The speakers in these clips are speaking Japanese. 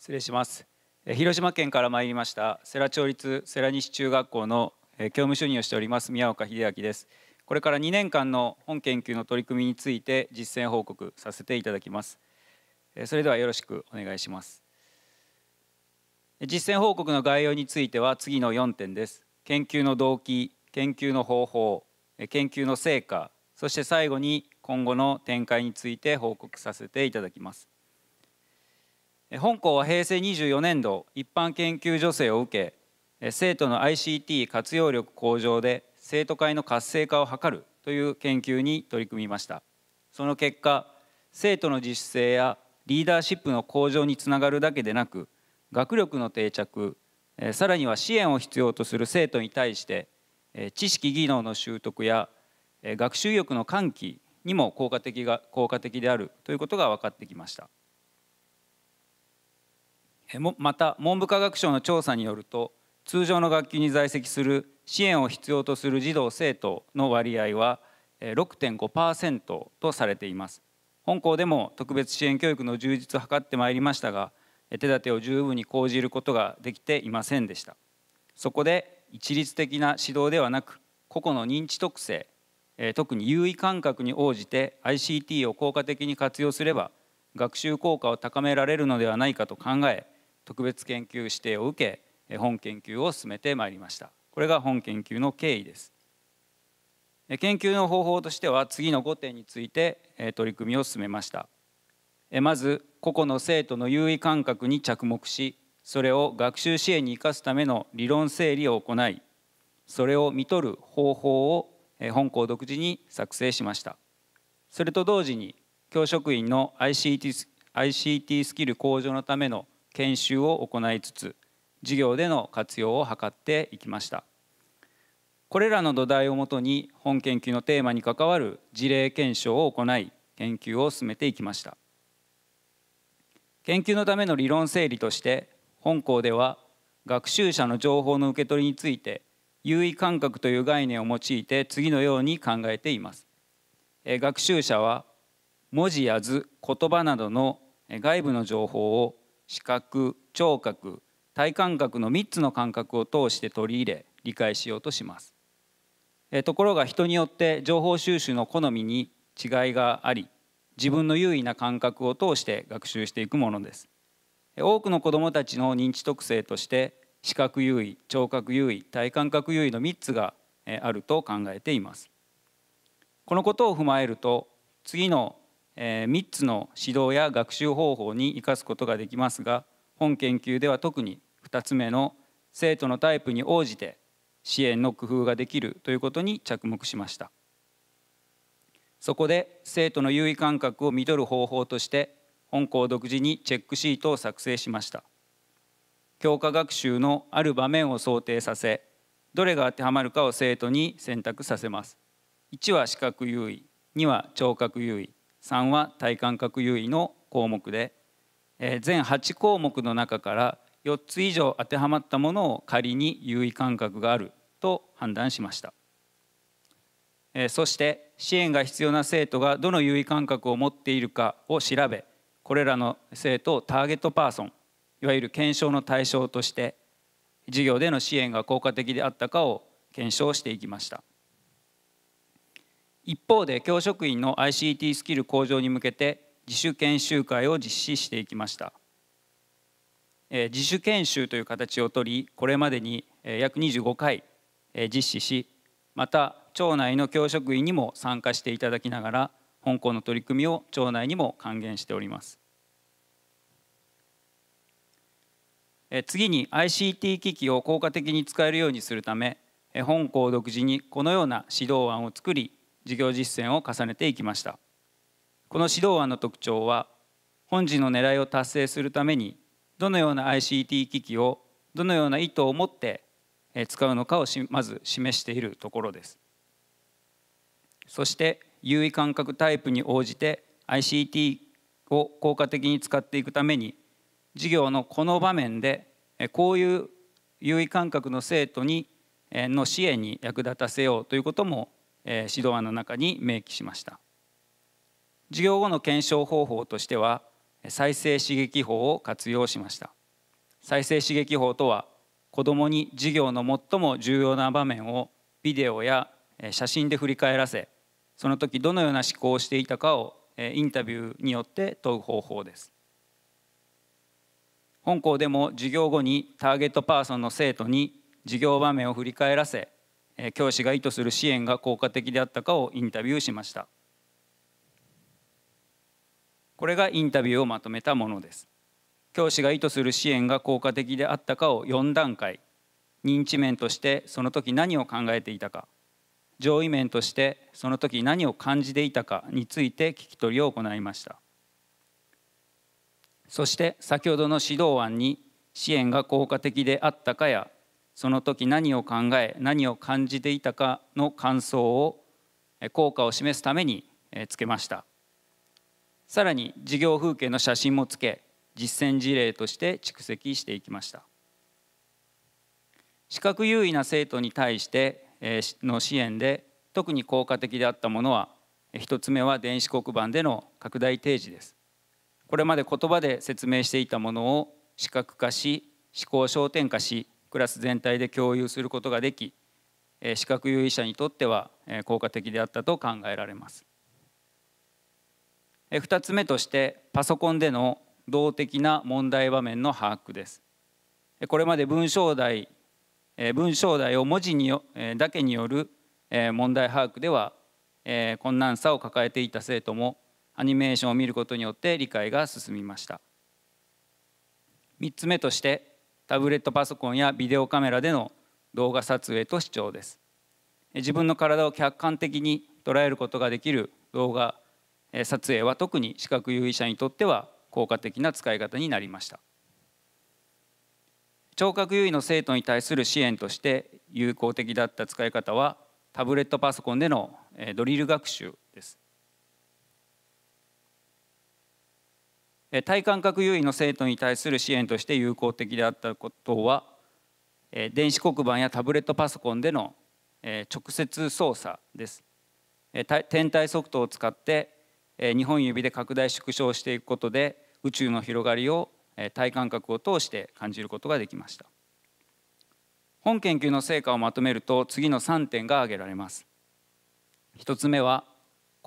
失礼します広島県から参りました世羅町立世羅西中学校の教務主任をしております宮岡秀明ですこれから2年間の本研究の取り組みについて実践報告させていただきますそれではよろしくお願いします実践報告の概要については次の4点です研究の動機研究の方法研究の成果そして最後に今後の展開について報告させていただきます本校は平成24年度一般研究助成を受け生徒の ICT 活用力向上で生徒会の活性化を図るという研究に取り組みましたその結果生徒の自主性やリーダーシップの向上につながるだけでなく学力の定着さらには支援を必要とする生徒に対して知識技能の習得や学習意欲の喚起にも効果的が効果的であるということが分かってきましたまた文部科学省の調査によると通常の学級に在籍する支援を必要とする児童生徒の割合は6.5%とされています本校でも特別支援教育の充実を図ってまいりましたが手立てを十分に講じることができていませんでしたそこで一律的な指導ではなく個々の認知特性特に優位感覚に応じて ICT を効果的に活用すれば学習効果を高められるのではないかと考え特別研究指定を受け本研究を進めてまいりましたこれが本研究の経緯です研究の方法としては次の5点について取り組みを進めましたまず個々の生徒の優位感覚に着目しそれを学習支援に生かすための理論整理を行いそれを見取る方法を本校独自に作成しましたそれと同時に教職員の ICT, ICT スキル向上のための研修を行いつつ事業での活用を図っていきましたこれらの土台をもとに本研究のテーマに関わる事例検証を行い研究を進めていきました研究のための理論整理として本校では学習者の情報の受け取りについて優位感覚という概念を用いて次のように考えています学習者は文字や図言葉などの外部の情報を視覚聴覚体感覚の3つの感覚を通して取り入れ理解しようとしますところが人によって情報収集の好みに違いがあり自分の優位な感覚を通して学習していくものです多くの子どもたちの認知特性として視覚優位聴覚優位体感覚優位の3つがあると考えていますこのことを踏まえると次のえ3つの指導や学習方法に生かすことができますが本研究では特に2つ目の生徒のタイプに応じて支援の工夫ができるということに着目しましたそこで生徒の優位感覚を見取る方法として本校独自にチェックシートを作成しました教科学習のある場面を想定させどれが当てはまるかを生徒に選択させます1は視覚優位2は聴覚優位3は体感覚優位の項目で、え全8項目の中から4つ以上当てはまったものを仮に優位感覚があると判断しました、えそして支援が必要な生徒がどの優位感覚を持っているかを調べこれらの生徒をターゲットパーソンいわゆる検証の対象として授業での支援が効果的であったかを検証していきました一方で教職員の ICT スキル向上に向けて自主研修会を実施していきました、え自主研修という形をとりこれまでに約25回実施しまた町内の教職員にも参加していただきながら本校の取り組みを町内にも還元しております次に ICT 機器を効果的に使えるようにするため本校独自にこのような指導案を作り授業実践を重ねていきましたこの指導案の特徴は本次の狙いを達成するためにどのような ICT 機器をどのような意図を持って使うのかをまず示しているところですそして優位感覚タイプに応じて ICT を効果的に使っていくために授業のこの場面でこういう優位感覚の生徒にの支援に役立たせようということも指導案の中に明記しました授業後の検証方法としては再生刺激法を活用しました再生刺激法とは子どもに授業の最も重要な場面をビデオや写真で振り返らせその時どのような思考をしていたかをインタビューによって問う方法です本校でも授業後にターゲットパーソンの生徒に授業場面を振り返らせ教師が意図する支援が効果的であったかをインタビューしましたこれがインタビューをまとめたものです教師が意図する支援が効果的であったかを4段階認知面としてその時何を考えていたか上位面としてその時何を感じていたかについて聞き取りを行いましたそして先ほどの指導案に支援が効果的であったかやその時何を考え何を感じていたかの感想を効果を示すためにつけましたさらに事業風景の写真もつけ実践事例として蓄積していきました視覚優位な生徒に対しての支援で特に効果的であったものは1つ目は電子黒板での拡大提示ですこれまで言葉で説明していたものを視覚化し思考焦点化しクラス全体で共有することができ視覚有意者にとっては効果的であったと考えられます2つ目としてパソコンでの動的な問題場面の把握ですこれまで文章題文章題を文字にだけによる問題把握では困難さを抱えていた生徒もアニメーションを見ることによって理解が進みました3つ目としてタブレットパソコンやビデオカメラでの動画撮影と視聴です自分の体を客観的に捉えることができる動画撮影は特に視覚優位者にとっては効果的な使い方になりました聴覚優位の生徒に対する支援として有効的だった使い方はタブレットパソコンでのドリル学習です体感覚優位の生徒に対する支援として有効的であったことは電子黒板やタブレットパソコンでの直接操作です天体ソフトを使って2本指で拡大縮小していくことで宇宙の広がりを体感覚を通して感じることができました本研究の成果をまとめると次の3点が挙げられます1つ目は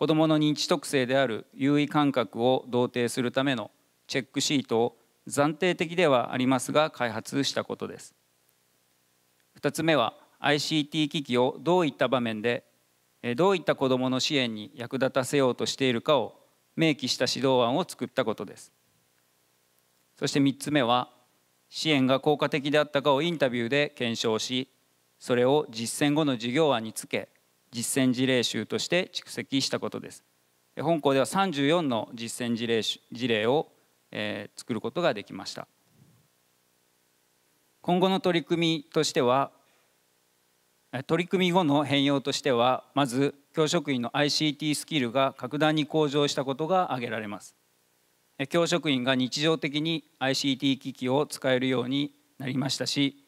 子どもの認知特性である優位感覚を同定するためのチェックシートを暫定的ではありますが開発したことです2つ目は ICT 機器をどういった場面でどういった子どもの支援に役立たせようとしているかを明記した指導案を作ったことですそして3つ目は支援が効果的であったかをインタビューで検証しそれを実践後の授業案につけ実践事例集として蓄積したことです本校では34の実践事例事例を、えー、作ることができました今後の取り組みとしては取り組み後の変容としてはまず教職員の ICT スキルが格段に向上したことが挙げられます教職員が日常的に ICT 機器を使えるようになりましたし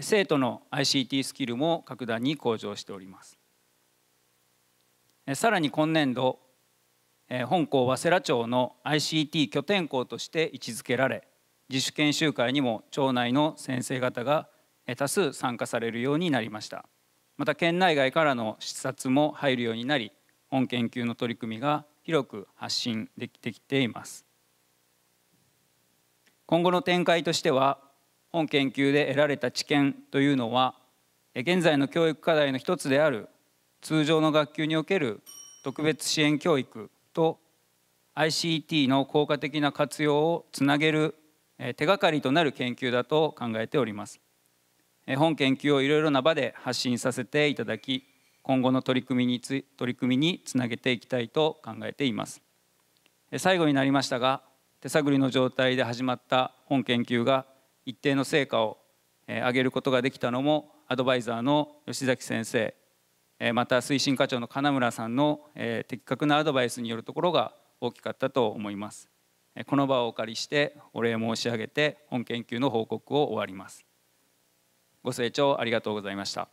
生徒の ICT スキルも格段に向上しておりますさらに今年度本校早稲田町の ICT 拠点校として位置づけられ自主研修会にも町内の先生方が多数参加されるようになりましたまた県内外からの視察も入るようになり本研究の取り組みが広く発信できてきています今後の展開としては本研究で得られた知見というのは現在の教育課題の一つである通常の学級における特別支援教育と ICT の効果的な活用をつなげる手がかりとなる研究だと考えております本研究をいろいろな場で発信させていただき今後の取り組みにつ取り組みにつなげていきたいと考えています最後になりましたが手探りの状態で始まった本研究が一定の成果を上げることができたのもアドバイザーの吉崎先生また推進課長の金村さんの的確なアドバイスによるところが大きかったと思いますこの場をお借りしてお礼申し上げて本研究の報告を終わりますご清聴ありがとうございました